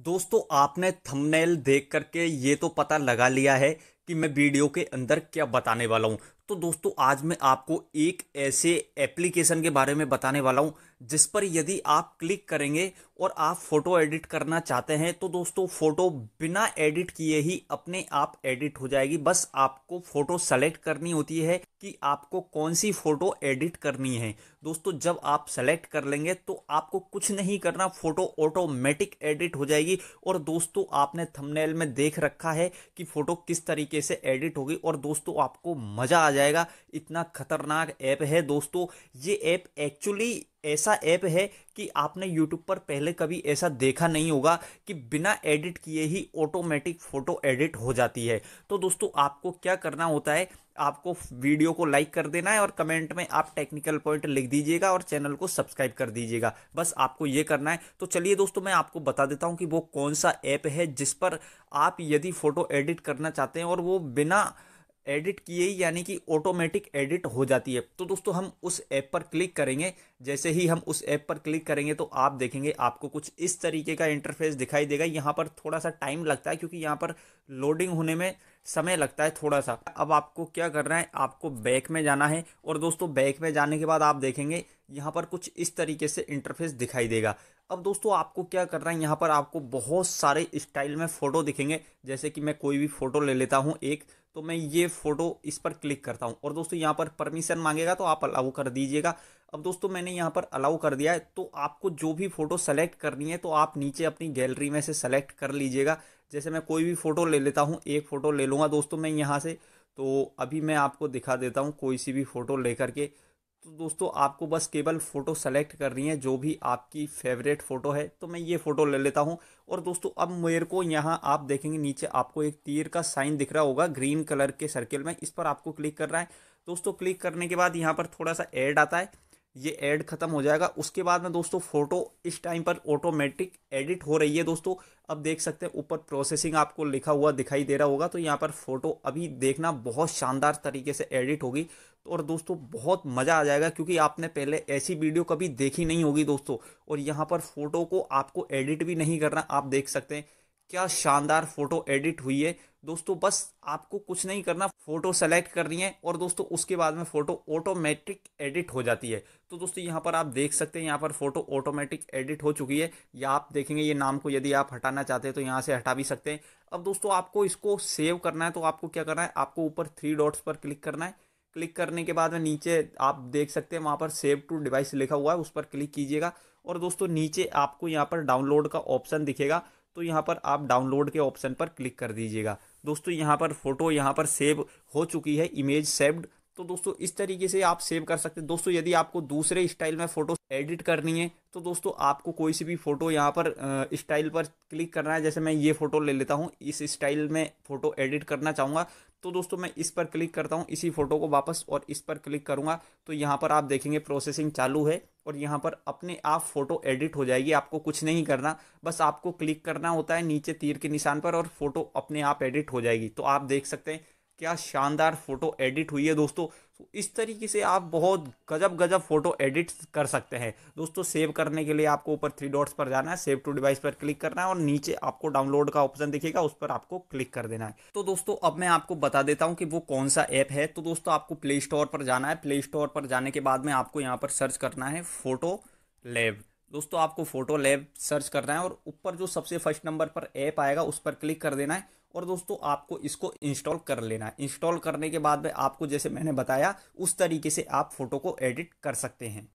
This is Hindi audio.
दोस्तों आपने थंबनेल देख करके ये तो पता लगा लिया है कि मैं वीडियो के अंदर क्या बताने वाला हूँ तो दोस्तों आज मैं आपको एक ऐसे एप्लीकेशन के बारे में बताने वाला हूं जिस पर यदि आप क्लिक करेंगे और आप फ़ोटो एडिट करना चाहते हैं तो दोस्तों फ़ोटो बिना एडिट किए ही अपने आप एडिट हो जाएगी बस आपको फ़ोटो सेलेक्ट करनी होती है कि आपको कौन सी फ़ोटो एडिट करनी है दोस्तों जब आप सेलेक्ट कर लेंगे तो आपको कुछ नहीं करना फ़ोटो ऑटोमेटिक एडिट हो जाएगी और दोस्तों आपने थंबनेल में देख रखा है कि फ़ोटो किस तरीके से एडिट होगी और दोस्तों आपको मज़ा आ जाएगा जाएगा इतना खतरनाक ऐप है दोस्तों ये ऐप एक्चुअली ऐसा ऐप है कि आपने YouTube पर पहले कभी ऐसा देखा नहीं होगा कि बिना एडिट किए ही ऑटोमेटिक फ़ोटो एडिट हो जाती है तो दोस्तों आपको क्या करना होता है आपको वीडियो को लाइक कर देना है और कमेंट में आप टेक्निकल पॉइंट लिख दीजिएगा और चैनल को सब्सक्राइब कर दीजिएगा बस आपको ये करना है तो चलिए दोस्तों मैं आपको बता देता हूँ कि वो कौन सा ऐप है जिस पर आप यदि फ़ोटो एडिट करना चाहते हैं और वो बिना एडिट किए ही यानी कि ऑटोमेटिक एडिट हो जाती है तो दोस्तों हम उस ऐप पर क्लिक करेंगे जैसे ही हम उस ऐप पर क्लिक करेंगे तो आप देखेंगे आपको कुछ इस तरीके का इंटरफेस दिखाई देगा यहाँ पर थोड़ा सा टाइम लगता है क्योंकि यहाँ पर लोडिंग होने में समय लगता है थोड़ा सा अब आपको क्या करना है आपको बैक में जाना है और दोस्तों बैक में जाने के बाद आप देखेंगे यहाँ पर कुछ इस तरीके से इंटरफेस दिखाई देगा अब दोस्तों आपको क्या करना है यहाँ पर आपको बहुत सारे स्टाइल में फ़ोटो दिखेंगे जैसे कि मैं कोई भी फ़ोटो ले लेता हूँ एक तो मैं ये फ़ोटो इस पर क्लिक करता हूँ और दोस्तों यहाँ पर परमिशन मांगेगा तो आप अलाउ कर दीजिएगा अब दोस्तों मैंने यहाँ पर अलाउ कर दिया है तो आपको जो भी फ़ोटो सेलेक्ट करनी है तो आप नीचे अपनी गैलरी में से सेलेक्ट कर लीजिएगा जैसे मैं कोई भी फ़ोटो ले लेता हूँ एक फ़ोटो ले लूँगा दोस्तों मैं यहाँ से तो अभी मैं आपको दिखा देता हूँ कोई सी भी फ़ोटो ले करके तो दोस्तों आपको बस केवल फ़ोटो सेलेक्ट करनी है जो भी आपकी फेवरेट फ़ोटो है तो मैं ये फ़ोटो ले लेता हूँ और दोस्तों अब मेरे को यहाँ आप देखेंगे नीचे आपको एक तीर का साइन दिख रहा होगा ग्रीन कलर के सर्किल में इस पर आपको क्लिक करना है दोस्तों क्लिक करने के बाद यहाँ पर थोड़ा सा एड आता है ये ऐड ख़त्म हो जाएगा उसके बाद में दोस्तों फ़ोटो इस टाइम पर ऑटोमेटिक एडिट हो रही है दोस्तों अब देख सकते हैं ऊपर प्रोसेसिंग आपको लिखा हुआ दिखाई दे रहा होगा तो यहाँ पर फ़ोटो अभी देखना बहुत शानदार तरीके से एडिट होगी तो और दोस्तों बहुत मज़ा आ जाएगा क्योंकि आपने पहले ऐसी वीडियो कभी देखी नहीं होगी दोस्तों और यहाँ पर फ़ोटो को आपको एडिट भी नहीं करना आप देख सकते हैं क्या शानदार फोटो एडिट हुई है दोस्तों बस आपको कुछ नहीं करना फोटो सेलेक्ट करनी है और दोस्तों उसके बाद में फोटो ऑटोमेटिक एडिट हो जाती है तो दोस्तों यहाँ पर आप देख सकते हैं यहाँ पर फोटो ऑटोमेटिक एडिट हो चुकी है या आप देखेंगे ये नाम को यदि आप हटाना चाहते हैं तो यहाँ से हटा भी सकते हैं अब दोस्तों आपको इसको सेव करना है तो आपको क्या करना है आपको ऊपर थ्री डॉट्स पर क्लिक करना है क्लिक करने के बाद में नीचे आप देख सकते हैं वहाँ पर सेव टू डिवाइस लिखा हुआ है उस पर क्लिक कीजिएगा और दोस्तों नीचे आपको यहाँ पर डाउनलोड का ऑप्शन दिखेगा तो यहाँ पर आप डाउनलोड के ऑप्शन पर क्लिक कर दीजिएगा दोस्तों यहाँ पर फ़ोटो यहाँ पर सेव हो चुकी है इमेज सेव्ड तो दोस्तों इस तरीके से आप सेव कर सकते हैं दोस्तों यदि आपको दूसरे स्टाइल में फ़ोटो एडिट करनी है तो दोस्तों आपको कोई सी भी फ़ोटो यहाँ पर स्टाइल पर क्लिक करना है जैसे मैं ये फ़ोटो ले लेता हूँ इस स्टाइल में फ़ोटो एडिट करना चाहूँगा तो दोस्तों मैं इस पर क्लिक करता हूँ इसी फ़ोटो को वापस और इस पर क्लिक करूँगा तो यहाँ पर आप देखेंगे प्रोसेसिंग चालू है और यहाँ पर अपने आप फ़ोटो एडिट हो जाएगी आपको कुछ नहीं करना बस आपको क्लिक करना होता है नीचे तीर के निशान पर और फ़ोटो अपने आप एडिट हो जाएगी तो आप देख सकते हैं क्या शानदार फ़ोटो एडिट हुई है दोस्तों तो इस तरीके से आप बहुत गजब गजब फ़ोटो एडिट कर सकते हैं दोस्तों सेव करने के लिए आपको ऊपर थ्री डॉट्स पर जाना है सेव टू डिवाइस पर क्लिक करना है और नीचे आपको डाउनलोड का ऑप्शन दिखेगा उस पर आपको क्लिक कर देना है तो दोस्तों अब मैं आपको बता देता हूँ कि वो कौन सा ऐप है तो दोस्तों आपको प्ले स्टोर पर जाना है प्ले स्टोर पर जाने के बाद में आपको यहाँ पर सर्च करना है फ़ोटो लैब दोस्तों आपको फ़ोटो लैब सर्च करना है और ऊपर जो सबसे फर्स्ट नंबर पर ऐप आएगा उस पर क्लिक कर देना है और दोस्तों आपको इसको इंस्टॉल कर लेना है इंस्टॉल करने के बाद में आपको जैसे मैंने बताया उस तरीके से आप फोटो को एडिट कर सकते हैं